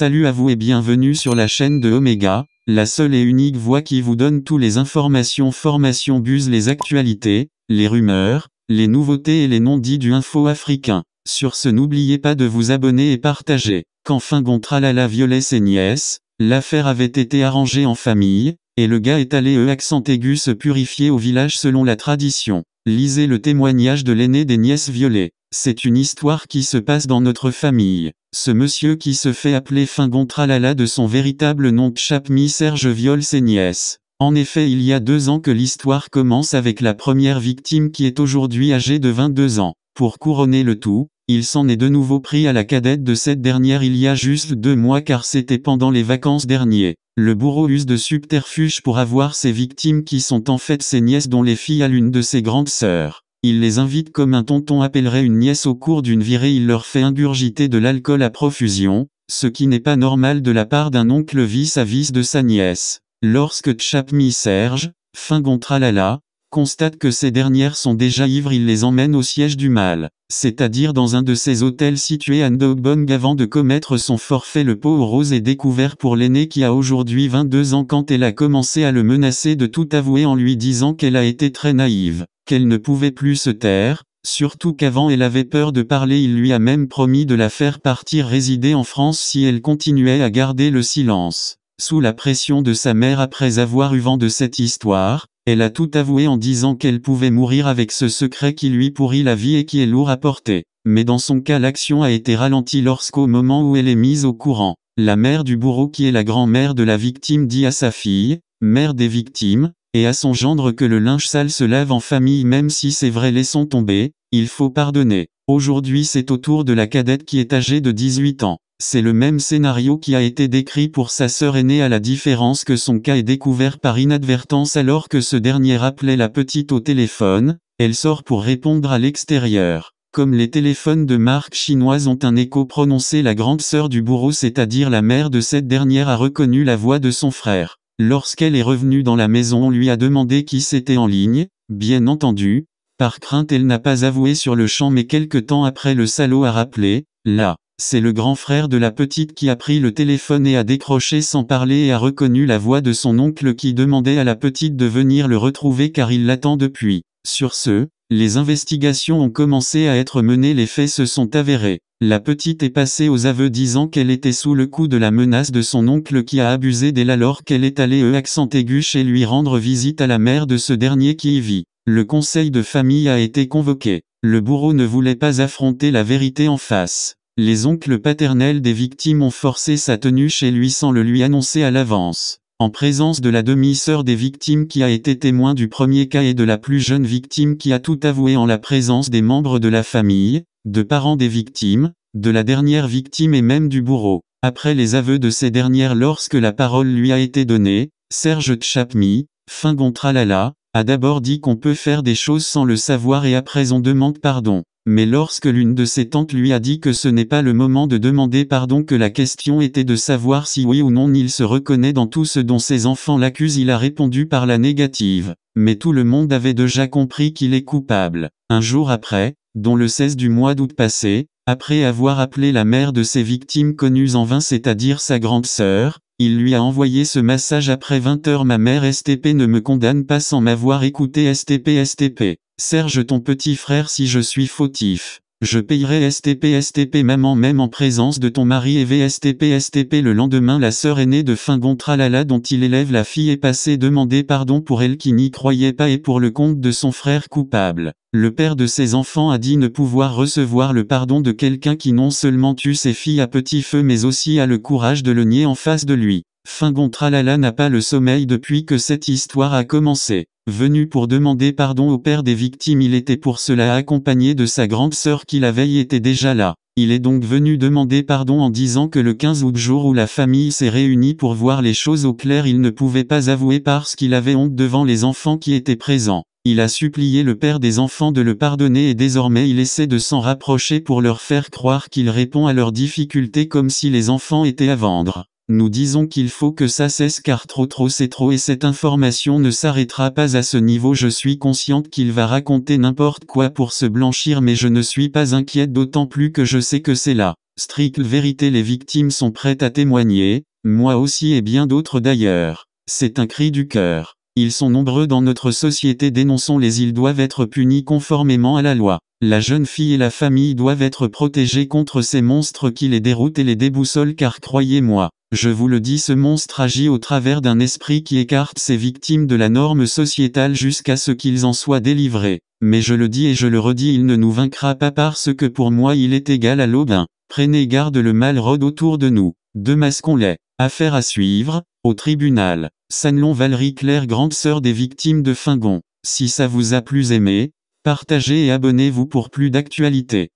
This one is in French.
Salut à vous et bienvenue sur la chaîne de Omega, la seule et unique voix qui vous donne toutes les informations formation bus les actualités, les rumeurs, les nouveautés et les non-dits du info africain. Sur ce n'oubliez pas de vous abonner et partager. Qu'enfin Gontralala la violet ses nièces, l'affaire avait été arrangée en famille, et le gars est allé eux accent aigu se purifier au village selon la tradition. Lisez le témoignage de l'aîné des nièces violées. C'est une histoire qui se passe dans notre famille. Ce monsieur qui se fait appeler Fingontralala de son véritable nom Chapmi Serge viole ses nièces. En effet il y a deux ans que l'histoire commence avec la première victime qui est aujourd'hui âgée de 22 ans. Pour couronner le tout, il s'en est de nouveau pris à la cadette de cette dernière il y a juste deux mois car c'était pendant les vacances derniers. Le bourreau use de subterfuges pour avoir ses victimes qui sont en fait ses nièces dont les filles à l'une de ses grandes sœurs. Il les invite comme un tonton appellerait une nièce au cours d'une virée, il leur fait ingurgiter de l'alcool à profusion, ce qui n'est pas normal de la part d'un oncle vice à vice de sa nièce. Lorsque Chapmi Serge, fin Alala constate que ces dernières sont déjà ivres, il les emmène au siège du mal, c'est-à-dire dans un de ces hôtels situés à Ndogbong avant de commettre son forfait. Le pot rose est découvert pour l'aîné qui a aujourd'hui 22 ans quand elle a commencé à le menacer de tout avouer en lui disant qu'elle a été très naïve, qu'elle ne pouvait plus se taire, Surtout qu'avant elle avait peur de parler, il lui a même promis de la faire partir résider en France si elle continuait à garder le silence. Sous la pression de sa mère après avoir eu vent de cette histoire, elle a tout avoué en disant qu'elle pouvait mourir avec ce secret qui lui pourrit la vie et qui est lourd à porter. Mais dans son cas l'action a été ralentie lorsqu'au moment où elle est mise au courant, la mère du bourreau qui est la grand-mère de la victime dit à sa fille, mère des victimes, et à son gendre que le linge sale se lave en famille même si c'est vrai laissons tomber, il faut pardonner. Aujourd'hui c'est au tour de la cadette qui est âgée de 18 ans. C'est le même scénario qui a été décrit pour sa sœur aînée à la différence que son cas est découvert par inadvertance alors que ce dernier appelait la petite au téléphone, elle sort pour répondre à l'extérieur. Comme les téléphones de marque chinoise ont un écho prononcé, la grande sœur du bourreau, c'est-à-dire la mère de cette dernière, a reconnu la voix de son frère. Lorsqu'elle est revenue dans la maison, on lui a demandé qui c'était en ligne, bien entendu. Par crainte, elle n'a pas avoué sur le champ, mais quelque temps après, le salaud a rappelé, là. C'est le grand frère de la petite qui a pris le téléphone et a décroché sans parler et a reconnu la voix de son oncle qui demandait à la petite de venir le retrouver car il l'attend depuis. Sur ce, les investigations ont commencé à être menées, les faits se sont avérés. La petite est passée aux aveux disant qu'elle était sous le coup de la menace de son oncle qui a abusé d'elle alors qu'elle est allée à e accent aigu chez lui rendre visite à la mère de ce dernier qui y vit. Le conseil de famille a été convoqué. Le bourreau ne voulait pas affronter la vérité en face. Les oncles paternels des victimes ont forcé sa tenue chez lui sans le lui annoncer à l'avance, en présence de la demi-sœur des victimes qui a été témoin du premier cas et de la plus jeune victime qui a tout avoué en la présence des membres de la famille, de parents des victimes, de la dernière victime et même du bourreau. Après les aveux de ces dernières lorsque la parole lui a été donnée, Serge Tchapmi, fin Gontralala, a d'abord dit qu'on peut faire des choses sans le savoir et après on demande pardon. Mais lorsque l'une de ses tantes lui a dit que ce n'est pas le moment de demander pardon que la question était de savoir si oui ou non il se reconnaît dans tout ce dont ses enfants l'accusent il a répondu par la négative. Mais tout le monde avait déjà compris qu'il est coupable. Un jour après, dont le 16 du mois d'août passé, après avoir appelé la mère de ses victimes connues en vain c'est-à-dire sa grande sœur, il lui a envoyé ce message après 20 heures ma mère STP ne me condamne pas sans m'avoir écouté STP STP. Serge ton petit frère si je suis fautif. Je payerai STP STP maman même en présence de ton mari et VSTP STP le lendemain la sœur aînée de fin dont il élève la fille est passée demander pardon pour elle qui n'y croyait pas et pour le compte de son frère coupable. Le père de ses enfants a dit ne pouvoir recevoir le pardon de quelqu'un qui non seulement tue ses filles à petit feu mais aussi a le courage de le nier en face de lui. Fingon n'a pas le sommeil depuis que cette histoire a commencé. Venu pour demander pardon au père des victimes, il était pour cela accompagné de sa grande sœur qui la veille était déjà là. Il est donc venu demander pardon en disant que le 15 août jour où la famille s'est réunie pour voir les choses au clair, il ne pouvait pas avouer parce qu'il avait honte devant les enfants qui étaient présents. Il a supplié le père des enfants de le pardonner et désormais il essaie de s'en rapprocher pour leur faire croire qu'il répond à leurs difficultés comme si les enfants étaient à vendre. Nous disons qu'il faut que ça cesse car trop trop c'est trop et cette information ne s'arrêtera pas à ce niveau. Je suis consciente qu'il va raconter n'importe quoi pour se blanchir mais je ne suis pas inquiète d'autant plus que je sais que c'est là, stricte vérité. Les victimes sont prêtes à témoigner, moi aussi et bien d'autres d'ailleurs. C'est un cri du cœur. Ils sont nombreux dans notre société dénonçons-les ils doivent être punis conformément à la loi. La jeune fille et la famille doivent être protégés contre ces monstres qui les déroutent et les déboussolent car croyez-moi, je vous le dis ce monstre agit au travers d'un esprit qui écarte ses victimes de la norme sociétale jusqu'à ce qu'ils en soient délivrés. Mais je le dis et je le redis il ne nous vaincra pas parce que pour moi il est égal à l'aubin. Prenez garde le mal rôde autour de nous masquons les Affaire à suivre, au tribunal. Sanlon Valérie Claire, grande sœur des victimes de Fingon. Si ça vous a plus aimé, partagez et abonnez-vous pour plus d'actualités.